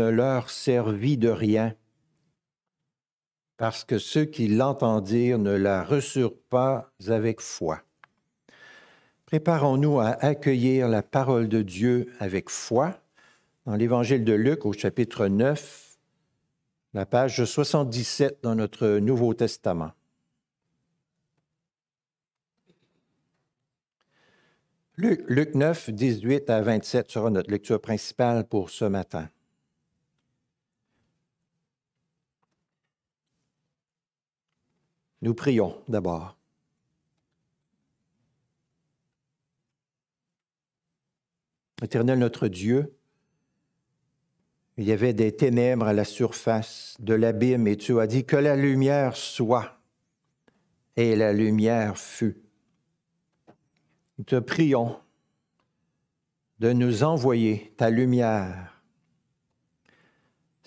leur servit de rien, parce que ceux qui l'entendirent ne la reçurent pas avec foi. Préparons-nous à accueillir la parole de Dieu avec foi. Dans l'Évangile de Luc au chapitre 9, la page 77 dans notre Nouveau Testament. Luc, Luc 9, 18 à 27 sera notre lecture principale pour ce matin. Nous prions d'abord. Éternel notre Dieu, il y avait des ténèbres à la surface de l'abîme et tu as dit que la lumière soit. Et la lumière fut. Nous te prions de nous envoyer ta lumière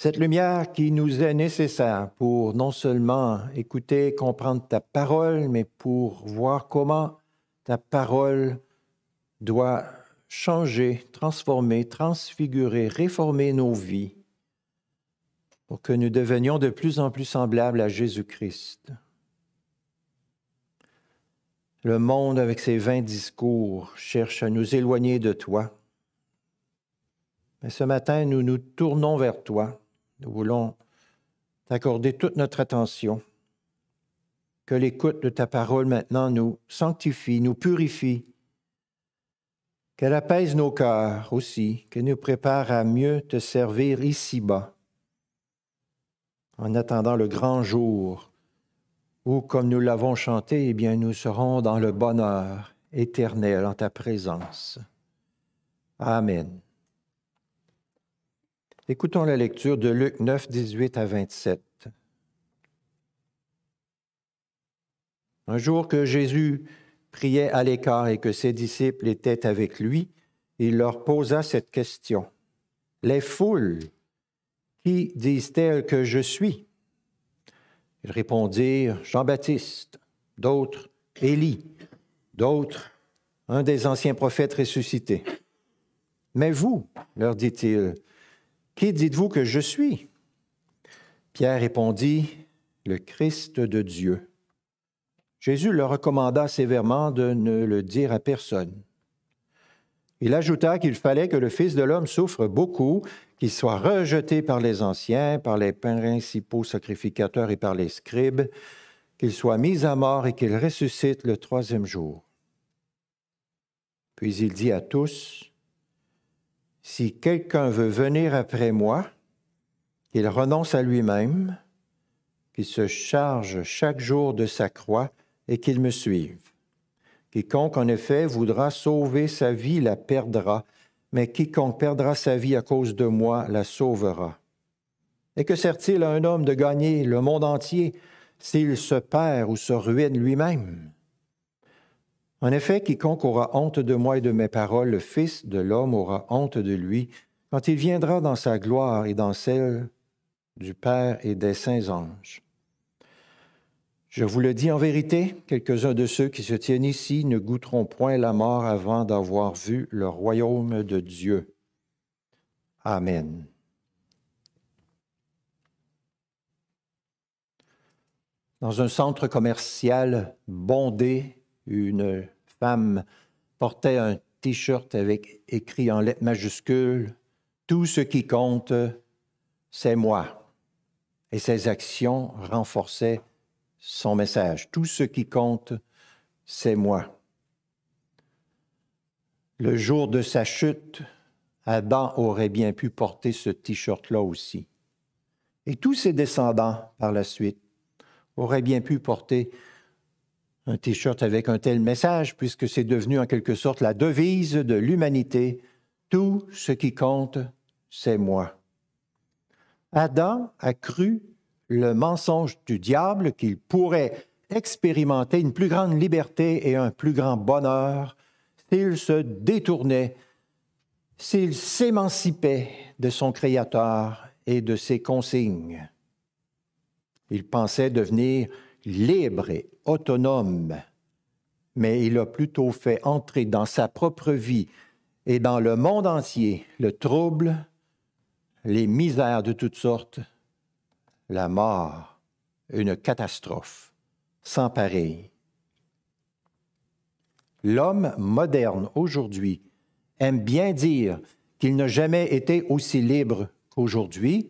cette lumière qui nous est nécessaire pour non seulement écouter, comprendre ta parole, mais pour voir comment ta parole doit changer, transformer, transfigurer, réformer nos vies pour que nous devenions de plus en plus semblables à Jésus-Christ. Le monde, avec ses vains discours, cherche à nous éloigner de toi. Mais ce matin, nous nous tournons vers toi nous voulons t'accorder toute notre attention. Que l'écoute de ta parole maintenant nous sanctifie, nous purifie, qu'elle apaise nos cœurs aussi, qu'elle nous prépare à mieux te servir ici-bas, en attendant le grand jour où, comme nous l'avons chanté, eh bien, nous serons dans le bonheur éternel en ta présence. Amen. Écoutons la lecture de Luc 9, 18 à 27. Un jour que Jésus priait à l'écart et que ses disciples étaient avec lui, il leur posa cette question. Les foules, qui disent-elles que je suis Ils répondirent, Jean-Baptiste, d'autres, Élie, d'autres, un des anciens prophètes ressuscités. Mais vous, leur dit-il, qui dites-vous que je suis Pierre répondit, Le Christ de Dieu. Jésus le recommanda sévèrement de ne le dire à personne. Il ajouta qu'il fallait que le Fils de l'homme souffre beaucoup, qu'il soit rejeté par les anciens, par les principaux sacrificateurs et par les scribes, qu'il soit mis à mort et qu'il ressuscite le troisième jour. Puis il dit à tous, si quelqu'un veut venir après moi, qu'il renonce à lui-même, qu'il se charge chaque jour de sa croix et qu'il me suive. Quiconque en effet voudra sauver sa vie la perdra, mais quiconque perdra sa vie à cause de moi la sauvera. Et que sert-il à un homme de gagner le monde entier s'il se perd ou se ruine lui-même? En effet, quiconque aura honte de moi et de mes paroles, le Fils de l'homme aura honte de lui, quand il viendra dans sa gloire et dans celle du Père et des saints anges. Je vous le dis en vérité, quelques-uns de ceux qui se tiennent ici ne goûteront point la mort avant d'avoir vu le royaume de Dieu. Amen. Dans un centre commercial bondé une femme portait un t-shirt avec écrit en lettres majuscules Tout ce qui compte, c'est moi. Et ses actions renforçaient son message. Tout ce qui compte, c'est moi. Le jour de sa chute, Adam aurait bien pu porter ce t-shirt-là aussi. Et tous ses descendants, par la suite, auraient bien pu porter un t-shirt avec un tel message, puisque c'est devenu en quelque sorte la devise de l'humanité. Tout ce qui compte, c'est moi. Adam a cru le mensonge du diable qu'il pourrait expérimenter une plus grande liberté et un plus grand bonheur s'il se détournait, s'il s'émancipait de son Créateur et de ses consignes. Il pensait devenir libre et autonome, mais il a plutôt fait entrer dans sa propre vie et dans le monde entier le trouble, les misères de toutes sortes, la mort, une catastrophe sans pareil. L'homme moderne aujourd'hui aime bien dire qu'il n'a jamais été aussi libre qu'aujourd'hui,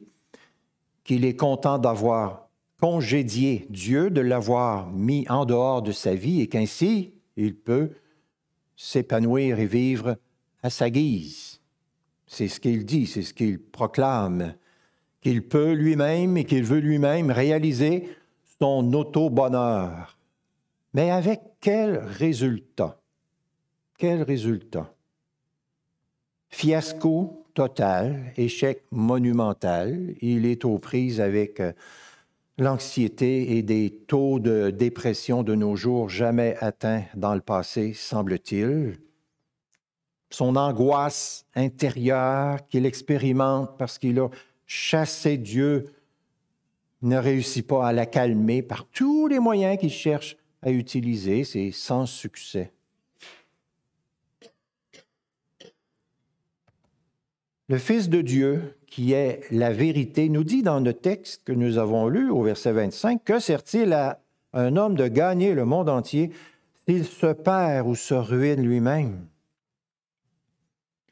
qu'il est content d'avoir congédier Dieu de l'avoir mis en dehors de sa vie et qu'ainsi il peut s'épanouir et vivre à sa guise. C'est ce qu'il dit, c'est ce qu'il proclame, qu'il peut lui-même et qu'il veut lui-même réaliser son auto-bonheur. Mais avec quel résultat? Quel résultat? Fiasco total, échec monumental. Il est aux prises avec euh, L'anxiété et des taux de dépression de nos jours jamais atteints dans le passé, semble-t-il. Son angoisse intérieure qu'il expérimente parce qu'il a chassé Dieu ne réussit pas à la calmer par tous les moyens qu'il cherche à utiliser, c'est sans succès. Le Fils de Dieu, qui est la vérité, nous dit dans le texte que nous avons lu au verset 25, que sert-il à un homme de gagner le monde entier s'il se perd ou se ruine lui-même?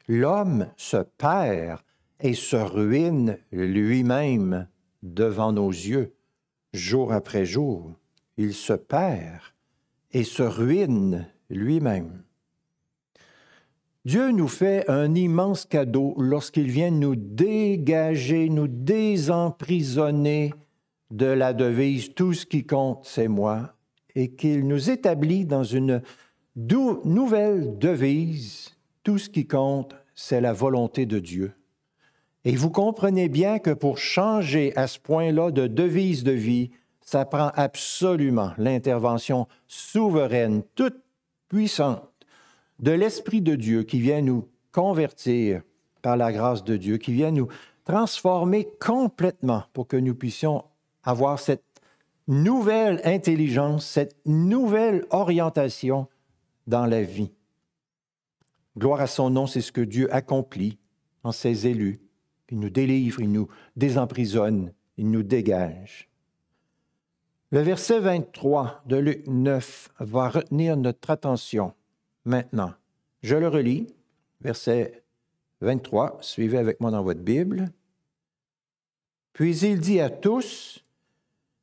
L'homme se perd et se ruine lui-même devant nos yeux, jour après jour. Il se perd et se ruine lui-même. Dieu nous fait un immense cadeau lorsqu'il vient nous dégager, nous désemprisonner de la devise Tout ce qui compte, c'est moi, et qu'il nous établit dans une nouvelle devise Tout ce qui compte, c'est la volonté de Dieu. Et vous comprenez bien que pour changer à ce point-là de devise de vie, ça prend absolument l'intervention souveraine, toute puissante de l'Esprit de Dieu qui vient nous convertir par la grâce de Dieu, qui vient nous transformer complètement pour que nous puissions avoir cette nouvelle intelligence, cette nouvelle orientation dans la vie. Gloire à son nom, c'est ce que Dieu accomplit en ses élus. Il nous délivre, il nous désemprisonne, il nous dégage. Le verset 23 de Luc 9 va retenir notre attention maintenant. Je le relis, verset 23, suivez avec moi dans votre Bible. Puis il dit à tous,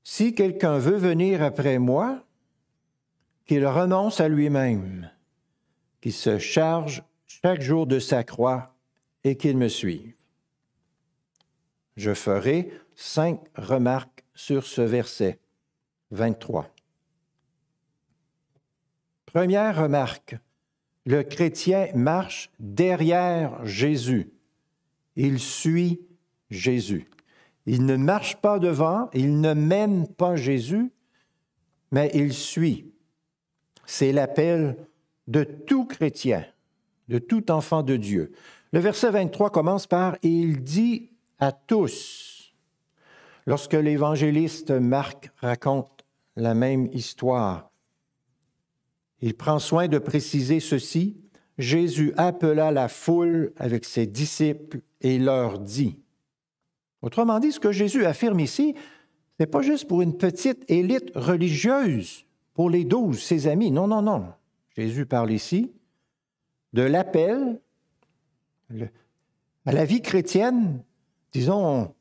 si quelqu'un veut venir après moi, qu'il renonce à lui-même, qu'il se charge chaque jour de sa croix et qu'il me suive. Je ferai cinq remarques sur ce verset 23. Première remarque, le chrétien marche derrière Jésus. Il suit Jésus. Il ne marche pas devant, il ne mène pas Jésus, mais il suit. C'est l'appel de tout chrétien, de tout enfant de Dieu. Le verset 23 commence par ⁇ Il dit à tous ⁇ Lorsque l'évangéliste Marc raconte la même histoire, il prend soin de préciser ceci. Jésus appela la foule avec ses disciples et leur dit. Autrement dit, ce que Jésus affirme ici, ce n'est pas juste pour une petite élite religieuse, pour les douze, ses amis. Non, non, non. Jésus parle ici de l'appel à la vie chrétienne, disons,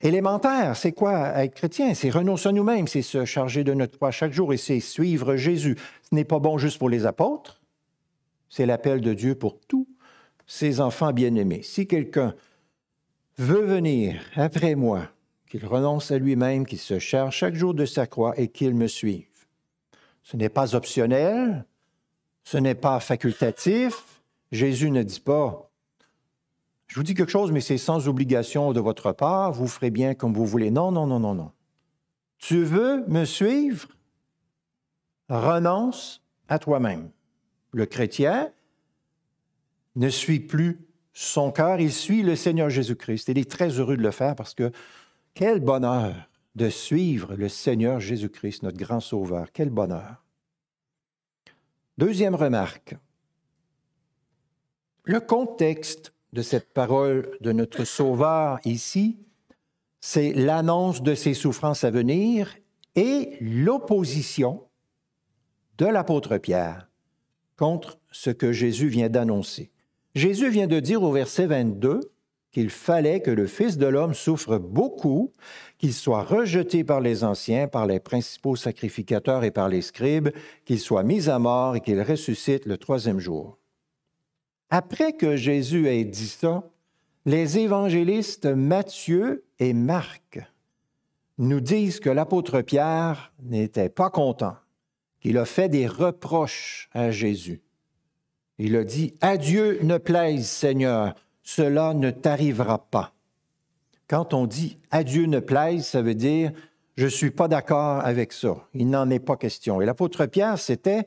élémentaire. C'est quoi être chrétien? C'est renoncer à nous-mêmes, c'est se charger de notre croix chaque jour et c'est suivre Jésus. Ce n'est pas bon juste pour les apôtres, c'est l'appel de Dieu pour tous ses enfants bien-aimés. Si quelqu'un veut venir après moi, qu'il renonce à lui-même, qu'il se charge chaque jour de sa croix et qu'il me suive. Ce n'est pas optionnel, ce n'est pas facultatif. Jésus ne dit pas je vous dis quelque chose, mais c'est sans obligation de votre part, vous ferez bien comme vous voulez. Non, non, non, non, non. Tu veux me suivre? Renonce à toi-même. Le chrétien ne suit plus son cœur, il suit le Seigneur Jésus-Christ. Il est très heureux de le faire parce que quel bonheur de suivre le Seigneur Jésus-Christ, notre grand Sauveur. Quel bonheur. Deuxième remarque. Le contexte de cette parole de notre Sauveur ici, c'est l'annonce de ses souffrances à venir et l'opposition de l'apôtre Pierre contre ce que Jésus vient d'annoncer. Jésus vient de dire au verset 22 qu'il fallait que le Fils de l'homme souffre beaucoup, qu'il soit rejeté par les anciens, par les principaux sacrificateurs et par les scribes, qu'il soit mis à mort et qu'il ressuscite le troisième jour. Après que Jésus ait dit ça, les évangélistes Matthieu et Marc nous disent que l'apôtre Pierre n'était pas content, qu'il a fait des reproches à Jésus. Il a dit, Adieu ne plaise, Seigneur, cela ne t'arrivera pas. Quand on dit Adieu ne plaise, ça veut dire je ne suis pas d'accord avec ça. Il n'en est pas question. Et l'apôtre Pierre, c'était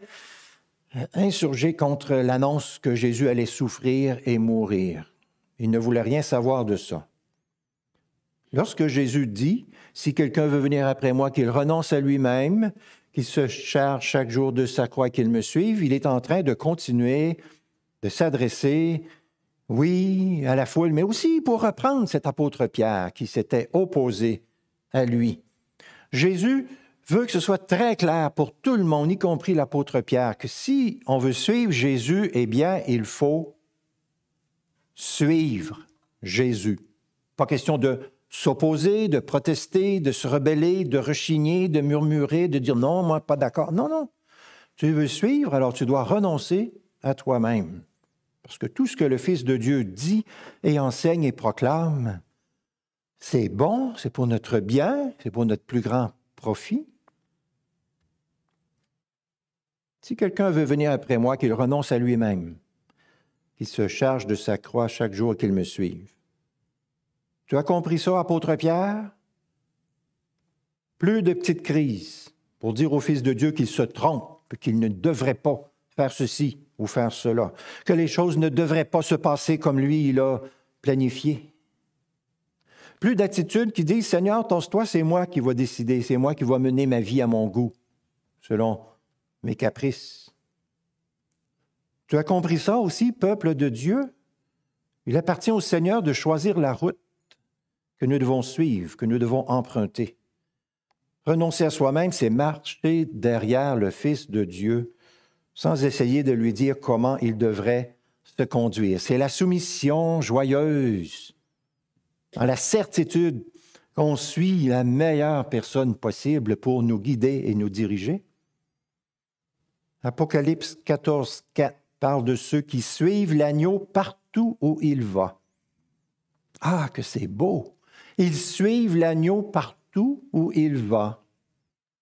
euh, insurgé contre l'annonce que Jésus allait souffrir et mourir. Il ne voulait rien savoir de ça. Lorsque Jésus dit, Si quelqu'un veut venir après moi, qu'il renonce à lui-même, qu'il se charge chaque jour de sa croix, qu'il me suive, il est en train de continuer de s'adresser, oui, à la foule, mais aussi pour reprendre cet apôtre Pierre qui s'était opposé à lui. Jésus veut que ce soit très clair pour tout le monde, y compris l'apôtre Pierre, que si on veut suivre Jésus, eh bien, il faut suivre Jésus. Pas question de s'opposer, de protester, de se rebeller, de rechigner, de murmurer, de dire non, moi, pas d'accord. Non, non. Tu veux suivre, alors tu dois renoncer à toi-même. Parce que tout ce que le Fils de Dieu dit et enseigne et proclame, c'est bon, c'est pour notre bien, c'est pour notre plus grand profit. Si quelqu'un veut venir après moi, qu'il renonce à lui-même, qu'il se charge de sa croix chaque jour qu'il me suive. Tu as compris ça, apôtre Pierre? Plus de petites crises pour dire au Fils de Dieu qu'il se trompe, qu'il ne devrait pas faire ceci ou faire cela, que les choses ne devraient pas se passer comme lui il a planifié. Plus d'attitudes qui disent Seigneur, ton toi c'est moi qui vais décider, c'est moi qui vais mener ma vie à mon goût, selon mes caprices. Tu as compris ça aussi, peuple de Dieu? Il appartient au Seigneur de choisir la route que nous devons suivre, que nous devons emprunter. Renoncer à soi-même, c'est marcher derrière le Fils de Dieu sans essayer de lui dire comment il devrait se conduire. C'est la soumission joyeuse, à la certitude qu'on suit la meilleure personne possible pour nous guider et nous diriger. Apocalypse 14, 4 parle de ceux qui suivent l'agneau partout où il va. Ah, que c'est beau! Ils suivent l'agneau partout où il va.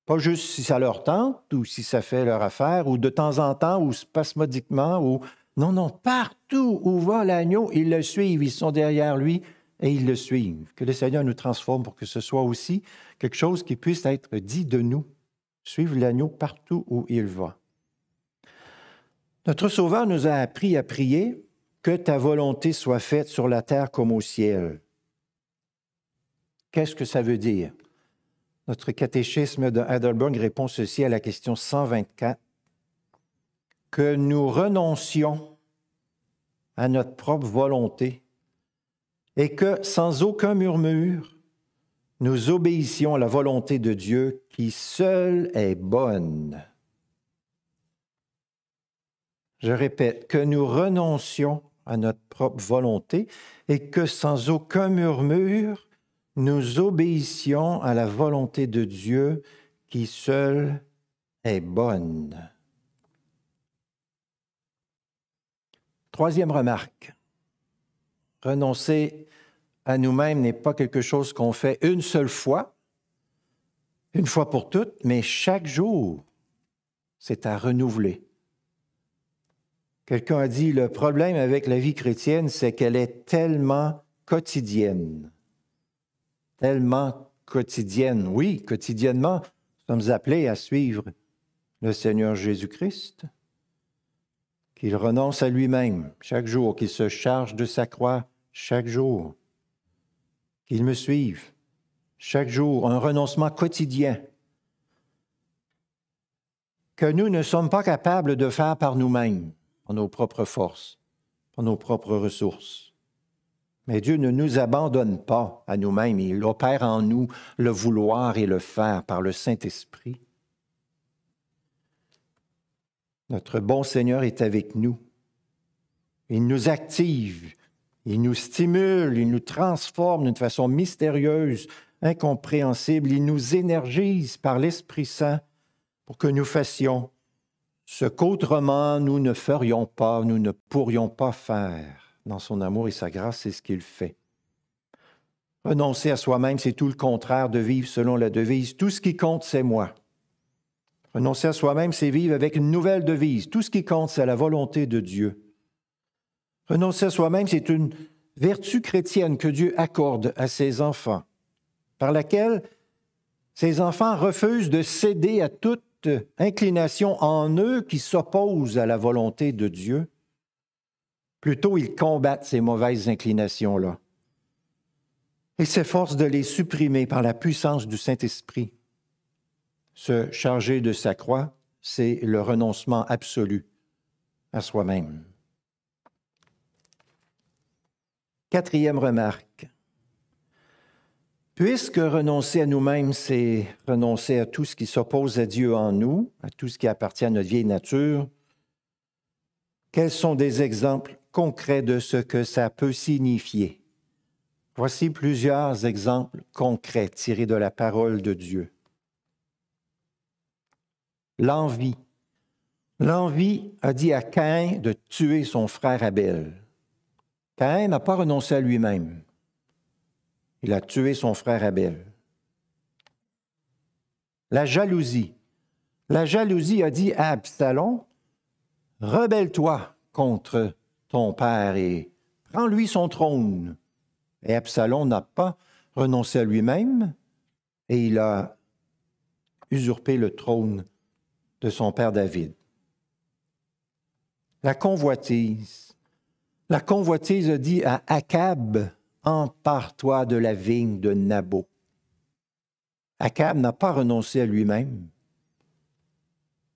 Pas juste si ça leur tente ou si ça fait leur affaire ou de temps en temps ou spasmodiquement ou... Non, non, partout où va l'agneau, ils le suivent, ils sont derrière lui et ils le suivent. Que le Seigneur nous transforme pour que ce soit aussi quelque chose qui puisse être dit de nous. Suivre l'agneau partout où il va. Notre Sauveur nous a appris à prier que ta volonté soit faite sur la terre comme au ciel. Qu'est-ce que ça veut dire? Notre catéchisme de Heidelberg répond ceci à la question 124. Que nous renoncions à notre propre volonté et que, sans aucun murmure, nous obéissions à la volonté de Dieu qui seule est bonne je répète, que nous renoncions à notre propre volonté et que sans aucun murmure, nous obéissions à la volonté de Dieu qui seule est bonne. Troisième remarque. Renoncer à nous-mêmes n'est pas quelque chose qu'on fait une seule fois, une fois pour toutes, mais chaque jour, c'est à renouveler. Quelqu'un a dit, le problème avec la vie chrétienne, c'est qu'elle est tellement quotidienne. Tellement quotidienne. Oui, quotidiennement, nous sommes appelés à suivre le Seigneur Jésus-Christ, qu'il renonce à lui-même chaque jour, qu'il se charge de sa croix chaque jour, qu'il me suive chaque jour, un renoncement quotidien que nous ne sommes pas capables de faire par nous-mêmes nos propres forces, par nos propres ressources. Mais Dieu ne nous abandonne pas à nous-mêmes, il opère en nous le vouloir et le faire par le Saint-Esprit. Notre bon Seigneur est avec nous. Il nous active, il nous stimule, il nous transforme d'une façon mystérieuse, incompréhensible. Il nous énergise par l'Esprit Saint pour que nous fassions ce qu'autrement nous ne ferions pas, nous ne pourrions pas faire. Dans son amour et sa grâce, c'est ce qu'il fait. Renoncer à soi-même, c'est tout le contraire de vivre selon la devise Tout ce qui compte, c'est moi. Renoncer à soi-même, c'est vivre avec une nouvelle devise. Tout ce qui compte, c'est la volonté de Dieu. Renoncer à soi-même, c'est une vertu chrétienne que Dieu accorde à ses enfants, par laquelle ses enfants refusent de céder à toute inclination en eux qui s'oppose à la volonté de Dieu. Plutôt, ils combattent ces mauvaises inclinations-là et s'efforcent de les supprimer par la puissance du Saint-Esprit. Se charger de sa croix, c'est le renoncement absolu à soi-même. Quatrième remarque. Puisque renoncer à nous-mêmes, c'est renoncer à tout ce qui s'oppose à Dieu en nous, à tout ce qui appartient à notre vieille nature, quels sont des exemples concrets de ce que ça peut signifier? Voici plusieurs exemples concrets tirés de la parole de Dieu. L'envie. L'envie a dit à Caïn de tuer son frère Abel. Caïn n'a pas renoncé à lui-même. Il a tué son frère Abel. La jalousie. La jalousie a dit à Absalom, Rebelle-toi contre ton père et prends-lui son trône. Et Absalom n'a pas renoncé à lui-même et il a usurpé le trône de son père David. La convoitise. La convoitise a dit à Akab, Empare-toi de la vigne de nabo Achab n'a pas renoncé à lui-même.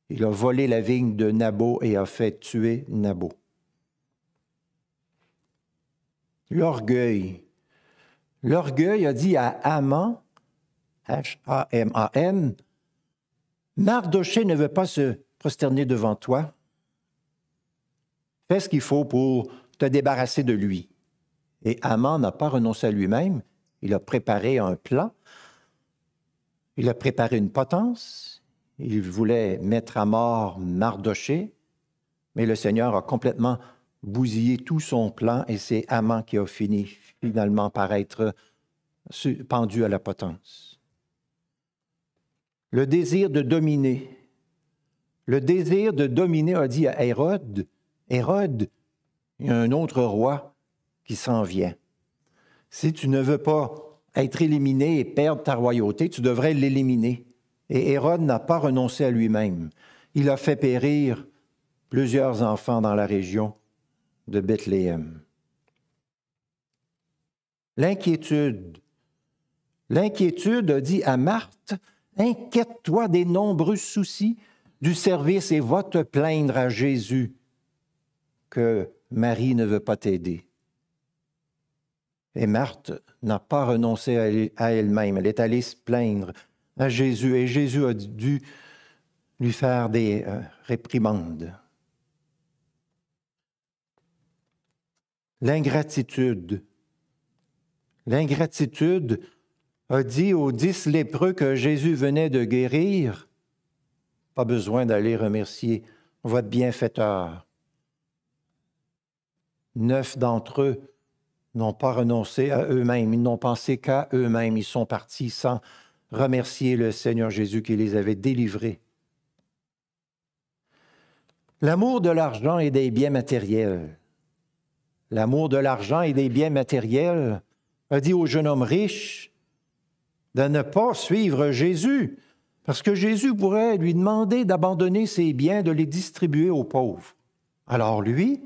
Il a volé la vigne de Nabo et a fait tuer Nabo. L'orgueil. L'orgueil a dit à Haman, H-A-M-A-N, Mardoché ne veut pas se prosterner devant toi. Fais ce qu'il faut pour te débarrasser de lui. Et Amand n'a pas renoncé à lui-même. Il a préparé un plat. Il a préparé une potence. Il voulait mettre à mort Mardoché. Mais le Seigneur a complètement bousillé tout son plan et c'est Amand qui a fini finalement par être pendu à la potence. Le désir de dominer. Le désir de dominer a dit à Hérode, Hérode, il y a un autre roi qui s'en vient. Si tu ne veux pas être éliminé et perdre ta royauté, tu devrais l'éliminer. Et Hérode n'a pas renoncé à lui-même. Il a fait périr plusieurs enfants dans la région de Bethléem. L'inquiétude. L'inquiétude a dit à Marthe, inquiète-toi des nombreux soucis du service et va te plaindre à Jésus que Marie ne veut pas t'aider. Et Marthe n'a pas renoncé à elle-même. Elle est allée se plaindre à Jésus et Jésus a dû lui faire des euh, réprimandes. L'ingratitude. L'ingratitude a dit aux dix lépreux que Jésus venait de guérir, pas besoin d'aller remercier votre bienfaiteur. Neuf d'entre eux n'ont pas renoncé à eux-mêmes, ils n'ont pensé qu'à eux-mêmes, ils sont partis sans remercier le Seigneur Jésus qui les avait délivrés. L'amour de l'argent et des biens matériels. L'amour de l'argent et des biens matériels a dit au jeune homme riche de ne pas suivre Jésus, parce que Jésus pourrait lui demander d'abandonner ses biens, de les distribuer aux pauvres. Alors lui,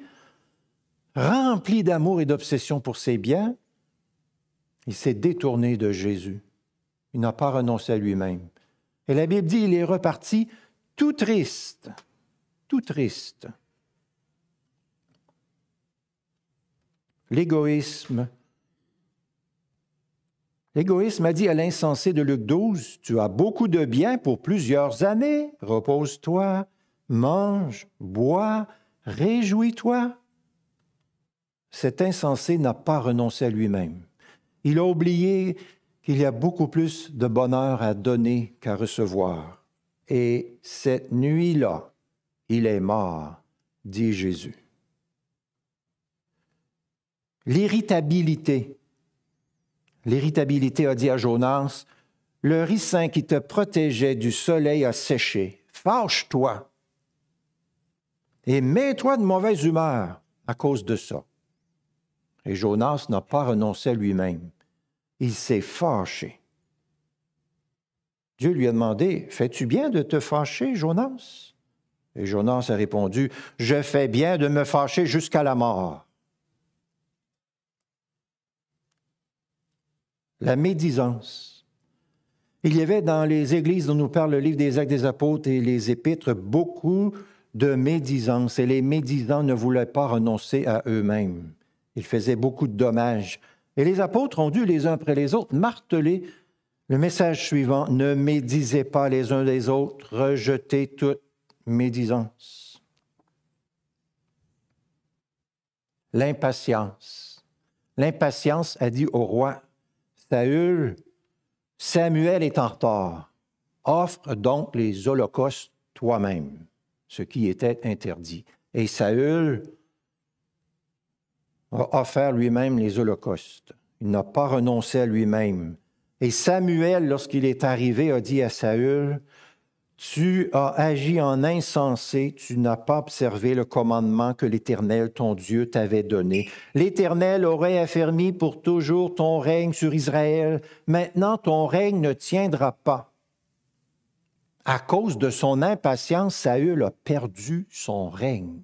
rempli d'amour et d'obsession pour ses biens, il s'est détourné de Jésus. Il n'a pas renoncé à lui-même. Et la Bible dit, il est reparti tout triste, tout triste. L'égoïsme. L'égoïsme a dit à l'insensé de Luc 12, Tu as beaucoup de biens pour plusieurs années, repose-toi, mange, bois, réjouis-toi cet insensé n'a pas renoncé à lui-même. Il a oublié qu'il y a beaucoup plus de bonheur à donner qu'à recevoir. Et cette nuit-là, il est mort, dit Jésus. L'irritabilité. L'irritabilité a dit à Jonas, le ricin qui te protégeait du soleil a séché. Fâche-toi et mets-toi de mauvaise humeur à cause de ça. Et Jonas n'a pas renoncé à lui-même. Il s'est fâché. Dieu lui a demandé, fais-tu bien de te fâcher, Jonas Et Jonas a répondu, je fais bien de me fâcher jusqu'à la mort. La médisance. Il y avait dans les églises dont nous parle le livre des Actes des Apôtres et les Épîtres beaucoup de médisance et les médisants ne voulaient pas renoncer à eux-mêmes. Il faisait beaucoup de dommages. Et les apôtres ont dû, les uns après les autres, marteler le message suivant, ne médisez pas les uns des autres, rejetez toute médisance. L'impatience. L'impatience a dit au roi, Saül, Samuel est en retard. Offre donc les holocaustes toi-même, ce qui était interdit. Et Saül a offert lui-même les holocaustes. Il n'a pas renoncé à lui-même. Et Samuel, lorsqu'il est arrivé, a dit à Saül, Tu as agi en insensé, tu n'as pas observé le commandement que l'Éternel, ton Dieu, t'avait donné. L'Éternel aurait affermi pour toujours ton règne sur Israël. Maintenant, ton règne ne tiendra pas. À cause de son impatience, Saül a perdu son règne.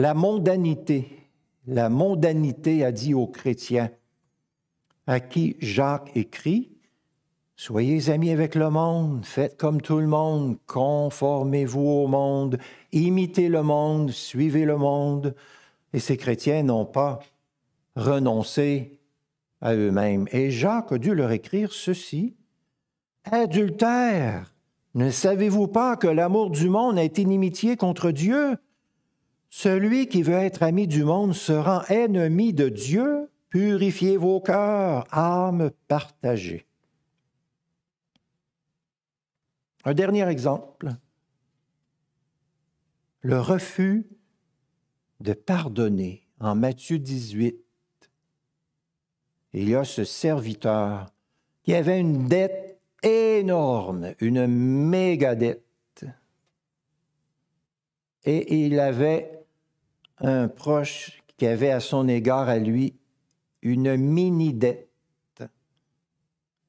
la mondanité. La mondanité a dit aux chrétiens, à qui Jacques écrit, Soyez amis avec le monde, faites comme tout le monde, conformez-vous au monde, imitez le monde, suivez le monde. Et ces chrétiens n'ont pas renoncé à eux-mêmes. Et Jacques a dû leur écrire ceci. Adultère, ne savez-vous pas que l'amour du monde est inimitié contre Dieu? Celui qui veut être ami du monde sera ennemi de Dieu. Purifiez vos cœurs, âmes partagées. Un dernier exemple, le refus de pardonner en Matthieu 18. Il y a ce serviteur qui avait une dette énorme, une méga dette. Et il avait un proche qui avait à son égard à lui une mini-dette.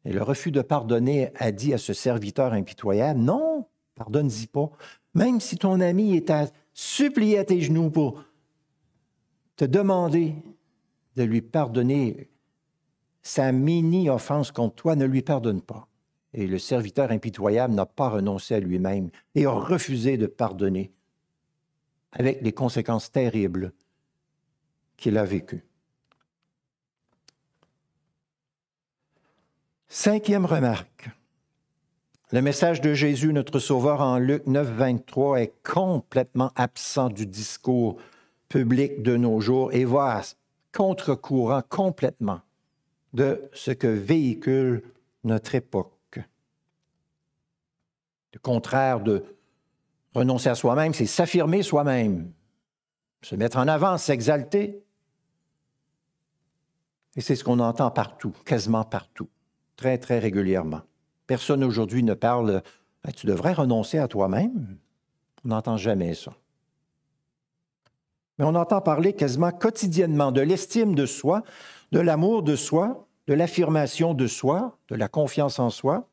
Et le refus de pardonner a dit à ce serviteur impitoyable, non, pardonne-y pas, même si ton ami est à supplier à tes genoux pour te demander de lui pardonner sa mini-offense contre toi, ne lui pardonne pas. Et le serviteur impitoyable n'a pas renoncé à lui-même et a refusé de pardonner avec les conséquences terribles qu'il a vécues. Cinquième remarque. Le message de Jésus, notre Sauveur, en Luc 9, 23, est complètement absent du discours public de nos jours et va à contre-courant complètement de ce que véhicule notre époque. Le contraire de Renoncer à soi-même, c'est s'affirmer soi-même, se mettre en avant, s'exalter. Et c'est ce qu'on entend partout, quasiment partout, très, très régulièrement. Personne aujourd'hui ne parle ben, Tu devrais renoncer à toi-même. On n'entend jamais ça. Mais on entend parler quasiment quotidiennement de l'estime de soi, de l'amour de soi, de l'affirmation de soi, de la confiance en soi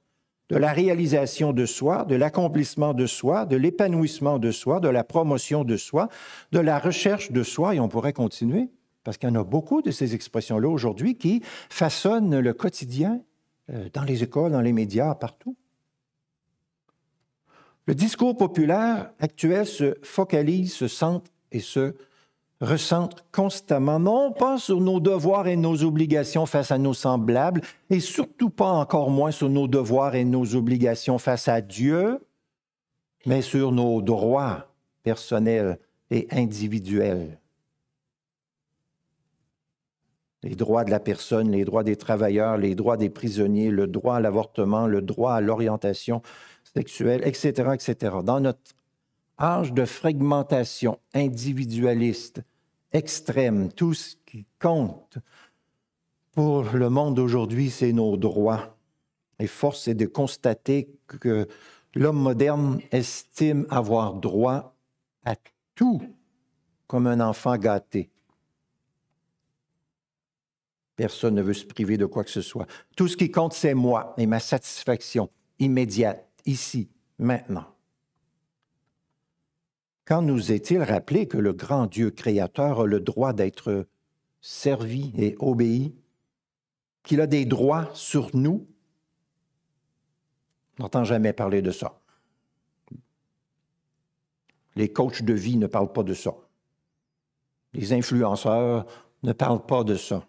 de la réalisation de soi, de l'accomplissement de soi, de l'épanouissement de soi, de la promotion de soi, de la recherche de soi, et on pourrait continuer, parce qu'il y en a beaucoup de ces expressions-là aujourd'hui qui façonnent le quotidien euh, dans les écoles, dans les médias, partout. Le discours populaire actuel se focalise, se centre et se Ressentent constamment, non pas sur nos devoirs et nos obligations face à nos semblables, et surtout pas encore moins sur nos devoirs et nos obligations face à Dieu, mais sur nos droits personnels et individuels. Les droits de la personne, les droits des travailleurs, les droits des prisonniers, le droit à l'avortement, le droit à l'orientation sexuelle, etc., etc. Dans notre âge de fragmentation individualiste extrême, tout ce qui compte pour le monde aujourd'hui, c'est nos droits. Et force est de constater que l'homme moderne estime avoir droit à tout comme un enfant gâté. Personne ne veut se priver de quoi que ce soit. Tout ce qui compte, c'est moi et ma satisfaction immédiate, ici, maintenant. Quand nous est-il rappelé que le grand Dieu créateur a le droit d'être servi et obéi, qu'il a des droits sur nous? On n'entend jamais parler de ça. Les coachs de vie ne parlent pas de ça. Les influenceurs ne parlent pas de ça.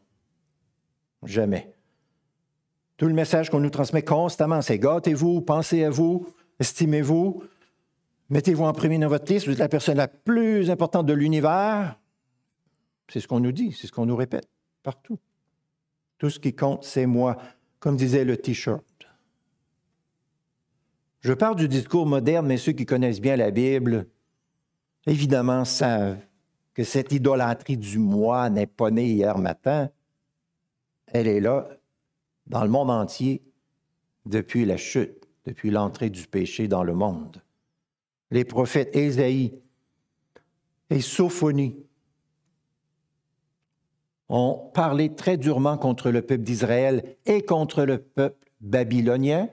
Jamais. Tout le message qu'on nous transmet constamment, c'est gâtez-vous, pensez à vous, estimez-vous, Mettez-vous en premier dans votre liste, vous êtes la personne la plus importante de l'univers. C'est ce qu'on nous dit, c'est ce qu'on nous répète partout. Tout ce qui compte, c'est moi, comme disait le T-shirt. Je parle du discours moderne, mais ceux qui connaissent bien la Bible, évidemment, savent que cette idolâtrie du moi n'est pas née hier matin. Elle est là dans le monde entier depuis la chute, depuis l'entrée du péché dans le monde les prophètes Ésaïe et Sophonie ont parlé très durement contre le peuple d'Israël et contre le peuple babylonien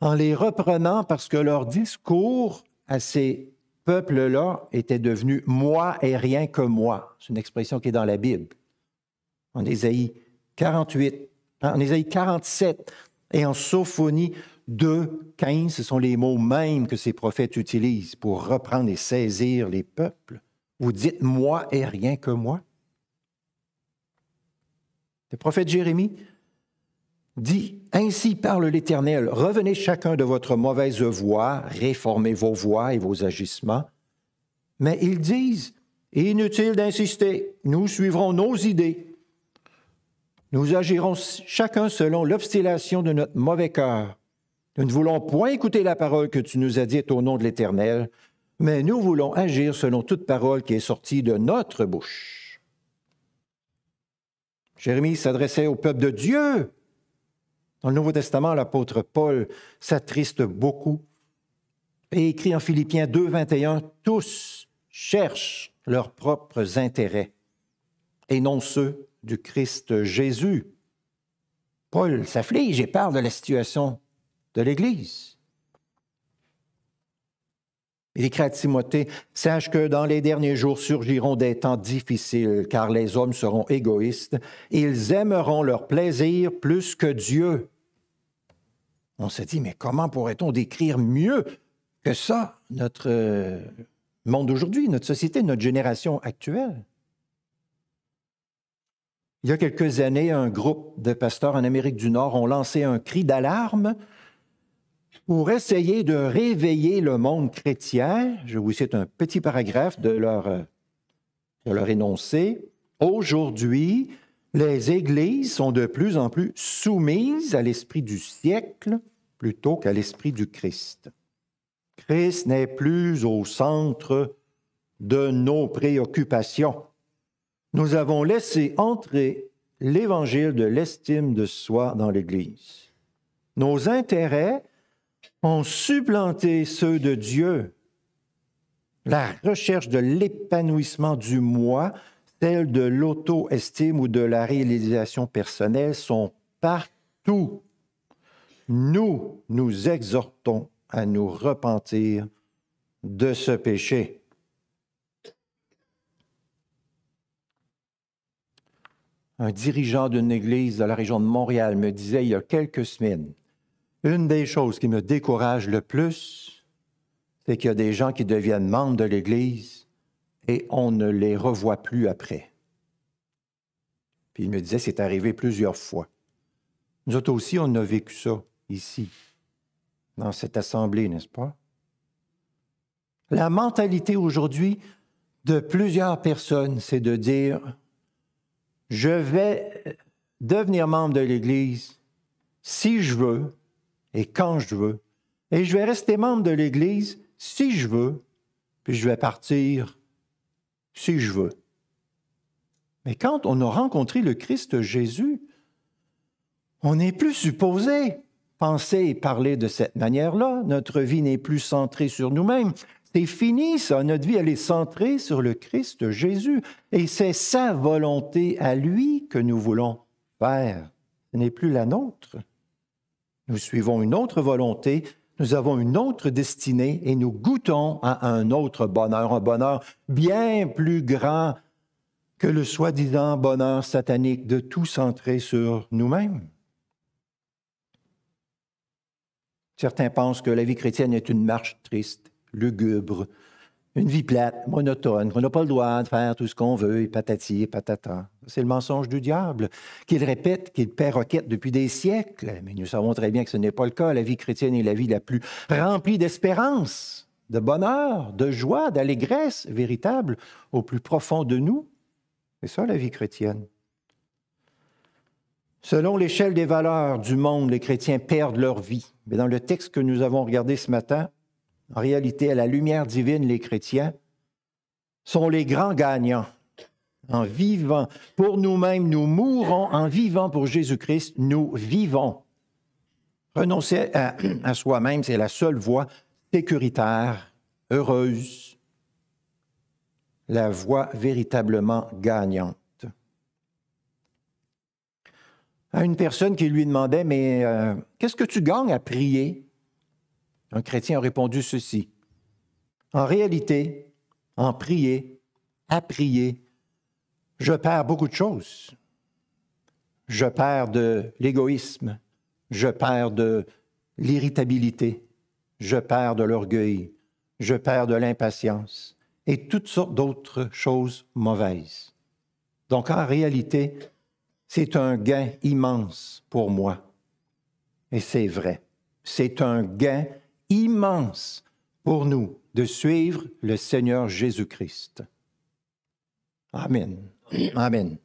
en les reprenant parce que leur discours à ces peuples-là était devenu moi et rien que moi. C'est une expression qui est dans la Bible. En Ésaïe 48, en Ésaïe 47 et en Sophonie 2, 15, ce sont les mots mêmes que ces prophètes utilisent pour reprendre et saisir les peuples. Vous dites moi et rien que moi. Le prophète Jérémie dit, Ainsi parle l'Éternel, revenez chacun de votre mauvaise voie, réformez vos voies et vos agissements. Mais ils disent, Inutile d'insister, nous suivrons nos idées. Nous agirons chacun selon l'obstination de notre mauvais cœur. Nous ne voulons point écouter la parole que tu nous as dite au nom de l'Éternel, mais nous voulons agir selon toute parole qui est sortie de notre bouche. Jérémie s'adressait au peuple de Dieu. Dans le Nouveau Testament, l'apôtre Paul s'attriste beaucoup et écrit en Philippiens 2, 21, Tous cherchent leurs propres intérêts et non ceux du Christ Jésus. Paul s'afflige et parle de la situation de l'Église. Il écrit à Timothée, Sache que dans les derniers jours surgiront des temps difficiles, car les hommes seront égoïstes, ils aimeront leur plaisir plus que Dieu. On se dit, mais comment pourrait-on décrire mieux que ça notre euh, monde d'aujourd'hui, notre société, notre génération actuelle? Il y a quelques années, un groupe de pasteurs en Amérique du Nord ont lancé un cri d'alarme pour essayer de réveiller le monde chrétien, je vous cite un petit paragraphe de leur, euh, leur énoncé, aujourd'hui, les églises sont de plus en plus soumises à l'esprit du siècle plutôt qu'à l'esprit du Christ. Christ n'est plus au centre de nos préoccupations. Nous avons laissé entrer l'évangile de l'estime de soi dans l'Église. Nos intérêts ont supplanté ceux de Dieu. La recherche de l'épanouissement du moi, celle de l'auto-estime ou de la réalisation personnelle sont partout. Nous nous exhortons à nous repentir de ce péché. Un dirigeant d'une église de la région de Montréal me disait il y a quelques semaines, une des choses qui me décourage le plus, c'est qu'il y a des gens qui deviennent membres de l'Église et on ne les revoit plus après. Puis il me disait, c'est arrivé plusieurs fois. Nous autres aussi, on a vécu ça ici, dans cette assemblée, n'est-ce pas? La mentalité aujourd'hui de plusieurs personnes, c'est de dire, je vais devenir membre de l'Église si je veux, et quand je veux. Et je vais rester membre de l'Église si je veux, puis je vais partir si je veux. Mais quand on a rencontré le Christ Jésus, on n'est plus supposé penser et parler de cette manière-là. Notre vie n'est plus centrée sur nous-mêmes. C'est fini, ça. Notre vie, elle est centrée sur le Christ Jésus. Et c'est sa volonté à lui que nous voulons faire. Ce n'est plus la nôtre. Nous suivons une autre volonté, nous avons une autre destinée et nous goûtons à un autre bonheur, un bonheur bien plus grand que le soi-disant bonheur satanique de tout centrer sur nous-mêmes. Certains pensent que la vie chrétienne est une marche triste, lugubre, une vie plate, monotone, qu'on n'a pas le droit de faire tout ce qu'on veut, et patati et patata. C'est le mensonge du diable, qu'il répète, qu'il perroquette depuis des siècles. Mais nous savons très bien que ce n'est pas le cas. La vie chrétienne est la vie la plus remplie d'espérance, de bonheur, de joie, d'allégresse véritable au plus profond de nous. C'est ça la vie chrétienne. Selon l'échelle des valeurs du monde, les chrétiens perdent leur vie. Mais dans le texte que nous avons regardé ce matin, en réalité, à la lumière divine, les chrétiens, sont les grands gagnants. En vivant pour nous-mêmes, nous mourons. En vivant pour Jésus-Christ, nous vivons. Renoncer à, soi-même, c'est la seule voie sécuritaire, heureuse, la voie véritablement gagnante. À une personne qui lui demandait, mais euh, qu'est-ce que tu gagnes à prier un chrétien a répondu ceci. En réalité, en prier, à prier, je perds beaucoup de choses. Je perds de l'égoïsme, je perds de l'irritabilité, je perds de l'orgueil, je perds de l'impatience et toutes sortes d'autres choses mauvaises. Donc en réalité, c'est un gain immense pour moi. Et c'est vrai. C'est un gain immense pour nous de suivre le Seigneur Jésus-Christ. Amen. Amen.